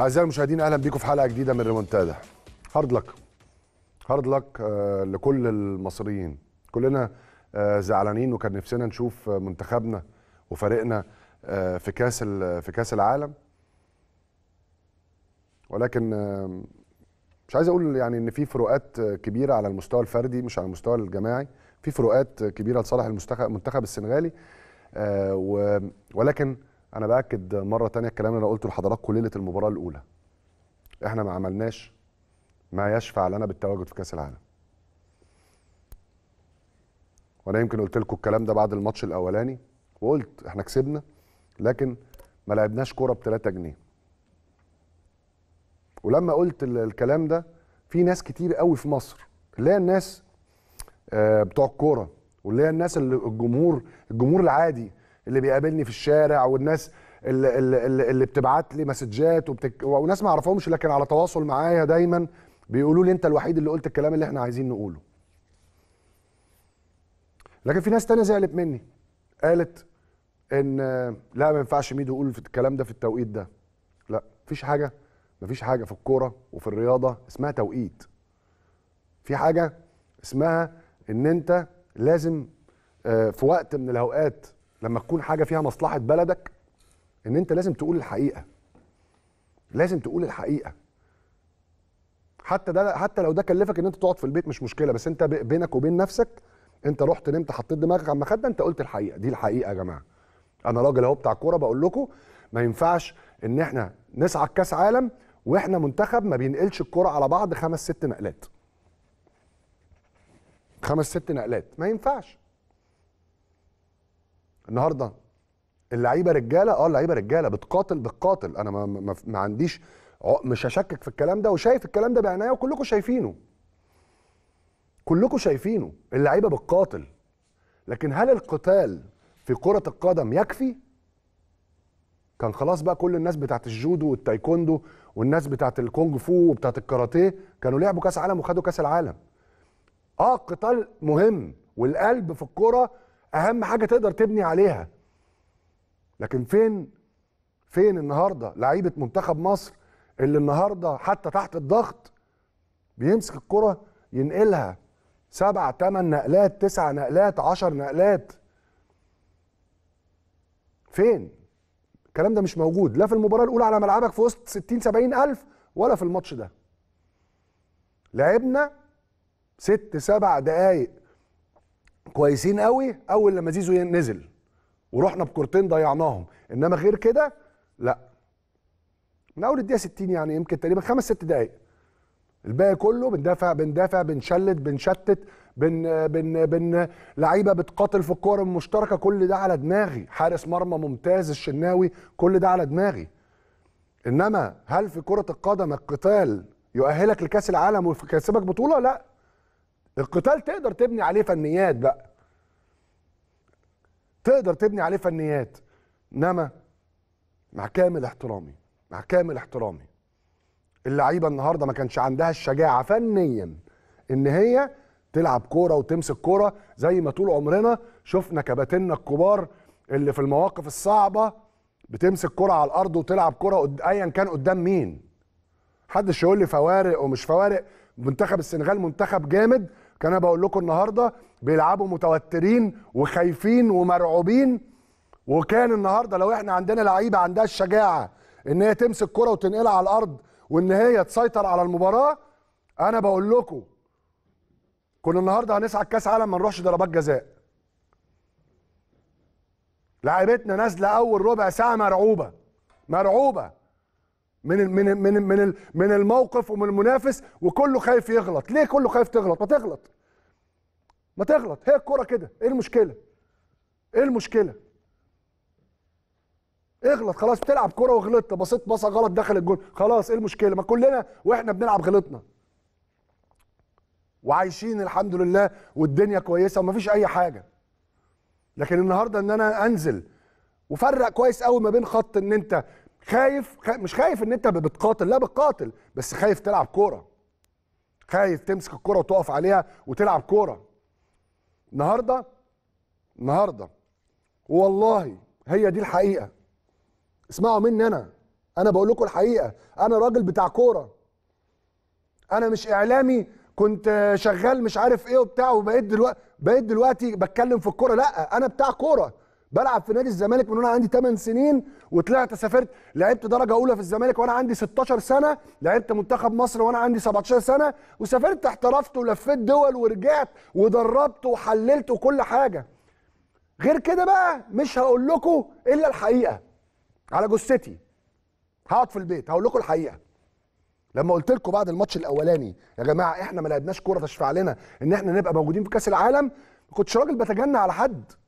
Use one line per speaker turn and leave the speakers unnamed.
اعزائي المشاهدين اهلا بيكم في حلقه جديده من ريمونتادا هارد لك هارد لك لكل المصريين كلنا آه، زعلانين وكان نفسنا نشوف منتخبنا وفريقنا آه، في كاس في كاس العالم ولكن مش عايز اقول يعني ان في فروقات كبيره على المستوى الفردي مش على المستوى الجماعي في فروقات كبيره لصالح المنتخب السنغالي آه، ولكن انا باكد مره تانية الكلام اللي انا قلته لحضراتكم ليله المباراه الاولى احنا ما عملناش ما يشفع لنا بالتواجد في كاس العالم وانا يمكن قلت لكم الكلام ده بعد الماتش الاولاني وقلت احنا كسبنا لكن ما لعبناش كوره ب 3 جنيه ولما قلت الكلام ده في ناس كتير قوي في مصر اللي هي الناس آه، بتوع الكوره واللي هي الناس اللي الجمهور الجمهور العادي اللي بيقابلني في الشارع والناس اللي, اللي, اللي بتبعت لي مسجات وبتك... وناس ما اعرفهمش لكن على تواصل معايا دايما بيقولوا لي انت الوحيد اللي قلت الكلام اللي احنا عايزين نقوله لكن في ناس تانية زعلت مني قالت ان لا ما ينفعش ميدو يقول الكلام ده في التوقيت ده لا مفيش حاجه مفيش حاجه في الكوره وفي الرياضه اسمها توقيت في حاجه اسمها ان انت لازم آه، في وقت من الاوقات لما تكون حاجه فيها مصلحه بلدك ان انت لازم تقول الحقيقه لازم تقول الحقيقه حتى ده حتى لو ده كلفك ان انت تقعد في البيت مش مشكله بس انت بينك وبين نفسك انت رحت نمت حطيت دماغك على المخده انت قلت الحقيقه دي الحقيقه يا جماعه انا راجل اهو بتاع كوره بقول لكم ما ينفعش ان احنا نسعى كاس عالم واحنا منتخب ما بينقلش الكوره على بعض خمس ست نقلات خمس ست نقلات ما ينفعش النهارده اللعيبه رجاله اه اللعيبه رجاله بتقاتل بتقاتل انا ما, ما, ما عنديش مش هشكك في الكلام ده وشايف الكلام ده بعنايه وكلكم شايفينه كلكم شايفينه اللعيبه بتقاتل لكن هل القتال في كره القدم يكفي كان خلاص بقى كل الناس بتاعت الجودو والتايكوندو والناس بتاعت الكونغ فو وبتاعت الكاراتيه كانوا لعبوا كاس عالم وخدوا كاس العالم اه القتال مهم والقلب في الكوره اهم حاجه تقدر تبني عليها لكن فين فين النهارده لعيبه منتخب مصر اللي النهارده حتى تحت الضغط بيمسك الكره ينقلها سبع ثمان نقلات تسع نقلات عشر نقلات فين الكلام ده مش موجود لا في المباراه الاولى على ملعبك في وسط 60 70 الف ولا في الماتش ده لعبنا ست سبع دقايق كويسين قوي اول لما زيزو نزل ورحنا بكورتين ضيعناهم انما غير كده لا من اول الدقيقه 60 يعني يمكن تقريبا خمس ست دقائق الباقي كله بندافع بندافع بنشلت بنشتت بن بن بن لعيبه بتقاتل في الكوره المشتركه كل ده على دماغي حارس مرمى ممتاز الشناوي كل ده على دماغي انما هل في كره القدم القتال يؤهلك لكاس العالم ويكسبك بطوله لا القتال تقدر تبني عليه فنيات بقى تقدر تبني عليه فنيات انما مع كامل احترامي مع كامل احترامي اللعيبه النهارده ما كانش عندها الشجاعه فنيا ان هي تلعب كوره وتمسك كوره زي ما طول عمرنا شفنا كباتننا الكبار اللي في المواقف الصعبه بتمسك كوره على الارض وتلعب كوره قد... ايا كان قدام مين حدش يقول لي فوارق ومش فوارق منتخب السنغال منتخب جامد كان بقول لكم النهارده بيلعبوا متوترين وخايفين ومرعوبين وكان النهارده لو احنا عندنا لعيبه عندها الشجاعه ان هي تمسك كره وتنقلها على الارض وان هي تسيطر على المباراه انا بقول لكم كنا النهارده هنسعى كاس عالم ما نروحش ضربات جزاء لعيبتنا نازله اول ربع ساعه مرعوبه مرعوبه من من من من من الموقف ومن المنافس وكله خايف يغلط ليه كله خايف تغلط ما تغلط ما تغلط هي الكوره كده ايه المشكله ايه المشكله اغلط خلاص بتلعب كوره وغلطت بصيت بصه غلط دخل الجول خلاص ايه المشكله ما كلنا واحنا بنلعب غلطنا وعايشين الحمد لله والدنيا كويسه ومفيش اي حاجه لكن النهارده ان انا انزل وفرق كويس قوي ما بين خط ان انت خايف مش خايف ان انت بتقاتل لا بتقاتل بس خايف تلعب كوره خايف تمسك الكوره وتقف عليها وتلعب كوره النهارده النهارده والله هي دي الحقيقه اسمعوا مني انا انا بقول لكم الحقيقه انا راجل بتاع كوره انا مش اعلامي كنت شغال مش عارف ايه وبتاع وبقيت دلوقتي بقيت دلوقتي بتكلم في الكوره لا انا بتاع كوره بلعب في نادي الزمالك من وانا عندي 8 سنين وطلعت سافرت لعبت درجه اولى في الزمالك وانا عندي 16 سنه لعبت منتخب مصر وانا عندي 17 سنه وسافرت احترفت ولفيت دول ورجعت ودربت وحللت وكل حاجه غير كده بقى مش هقول لكم الا الحقيقه على جثتي هقعد في البيت هقول لكم الحقيقه لما قلت لكم بعد الماتش الاولاني يا جماعه احنا ما لعبناش كوره تشفع لنا ان احنا نبقى موجودين في كاس العالم ما كنتش راجل بتجنى على حد